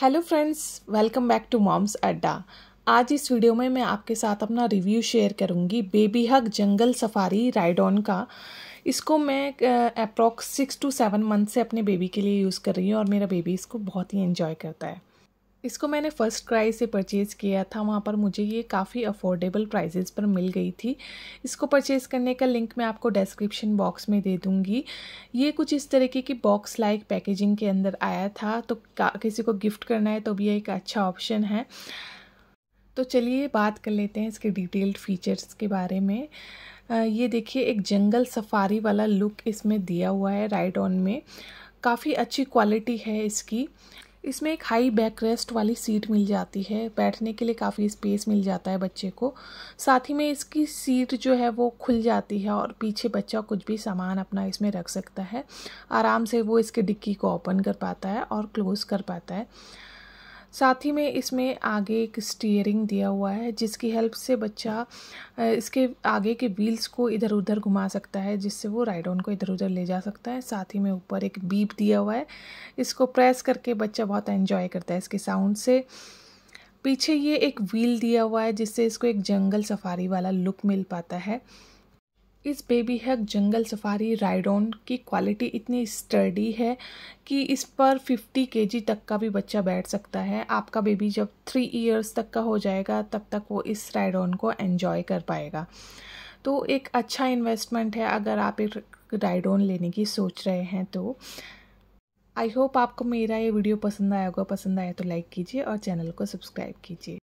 hello friends welcome back to moms अड्डा आज इस वीडियो में मैं आपके साथ अपना रिव्यू शेयर करूंगी baby hug jungle safari ride on का इसको मैं approx six to seven month से अपने बेबी के लिए यूज़ कर रही हूँ और मेरा बेबी इसको बहुत ही एंजॉय करता है इसको मैंने फ़र्स्ट क्राई से परचेज़ किया था वहाँ पर मुझे ये काफ़ी अफोर्डेबल प्राइजेज़ पर मिल गई थी इसको परचेज़ करने का लिंक मैं आपको डिस्क्रिप्शन बॉक्स में दे दूँगी ये कुछ इस तरीके की बॉक्स लाइक पैकेजिंग के अंदर आया था तो किसी को गिफ्ट करना है तो भी एक अच्छा ऑप्शन है तो चलिए बात कर लेते हैं इसके डिटेल्ड फीचर्स के बारे में ये देखिए एक जंगल सफारी वाला लुक इसमें दिया हुआ है राइड ऑन में काफ़ी अच्छी क्वालिटी है इसकी इसमें एक हाई बैक रेस्ट वाली सीट मिल जाती है बैठने के लिए काफ़ी स्पेस मिल जाता है बच्चे को साथ ही में इसकी सीट जो है वो खुल जाती है और पीछे बच्चा कुछ भी सामान अपना इसमें रख सकता है आराम से वो इसके डिक्की को ओपन कर पाता है और क्लोज़ कर पाता है साथ ही में इसमें आगे एक स्टीयरिंग दिया हुआ है जिसकी हेल्प से बच्चा इसके आगे के व्हील्स को इधर उधर घुमा सकता है जिससे वो राइड ऑन को इधर उधर ले जा सकता है साथ ही में ऊपर एक बीप दिया हुआ है इसको प्रेस करके बच्चा बहुत एंजॉय करता है इसके साउंड से पीछे ये एक व्हील दिया हुआ है जिससे इसको एक जंगल सफारी वाला लुक मिल पाता है इस baby hug jungle safari ride on की क्वालिटी इतनी स्टर्डी है कि इस पर 50 के तक का भी बच्चा बैठ सकता है आपका बेबी जब थ्री इयर्स तक का हो जाएगा तब तक वो इस राइड ऑन को एन्जॉय कर पाएगा तो एक अच्छा इन्वेस्टमेंट है अगर आप एक राइड ऑन लेने की सोच रहे हैं तो आई होप आपको मेरा ये वीडियो पसंद आया होगा पसंद आया तो लाइक कीजिए और चैनल को सब्सक्राइब कीजिए